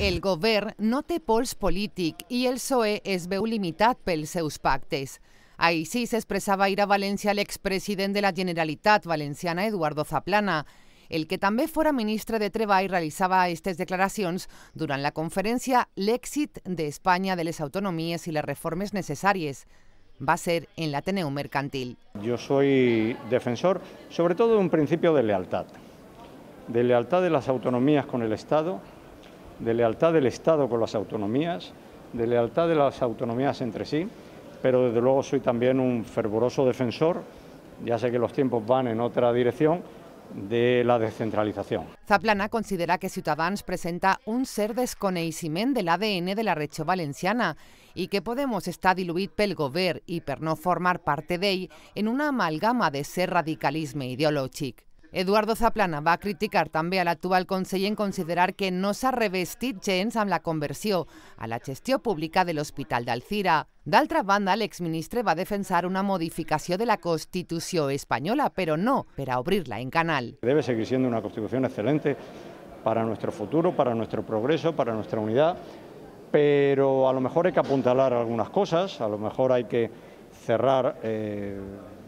El govern no té pols polític i el PSOE es veu limitat pels seus pactes. Així s'expressava ahir a València l'expresident de la Generalitat Valenciana, Eduardo Zaplana, el que també fora ministre de Treball realitzava aquestes declaracions durant la conferència L'èxit d'Espanya de les autonomies i les reformes necessàries. Va ser en l'Ateneu Mercantil. Jo soy defensor, sobretot d'un principi de lealtat, de lealtat de les autonomies con el Estado, de lealtad del Estado con las autonomías, de lealtad de las autonomías entre sí, pero desde luego soy también un fervoroso defensor, ya sé que los tiempos van en otra dirección, de la descentralización. Zaplana considera que Ciutadans presenta un ser desconeiximent del ADN de la Recho valenciana y que Podemos está diluir pel govern y per no formar parte de él en una amalgama de ser radicalismo ideológico. Eduardo Zaplana va a criticar también al actual Consejo en considerar que no s'ha revestit gens la conversión a la gestión pública del Hospital de Alcira. D'altra banda, el l'exministre va a defensar una modificación de la Constitución española, pero no para abrirla en canal. Debe seguir siendo una Constitución excelente para nuestro futuro, para nuestro progreso, para nuestra unidad, pero a lo mejor hay que apuntalar algunas cosas, a lo mejor hay que cerrar eh,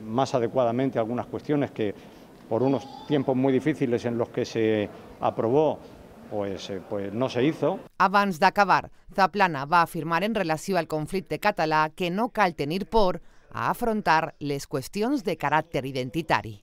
más adecuadamente algunas cuestiones que por unos tiempos muy difíciles en los que se aprobó pues, eh, pues no se hizo. de acabar, Zaplana va a afirmar en relación al conflicto català que no cal tenir por a afrontar les cuestiones de carácter identitari.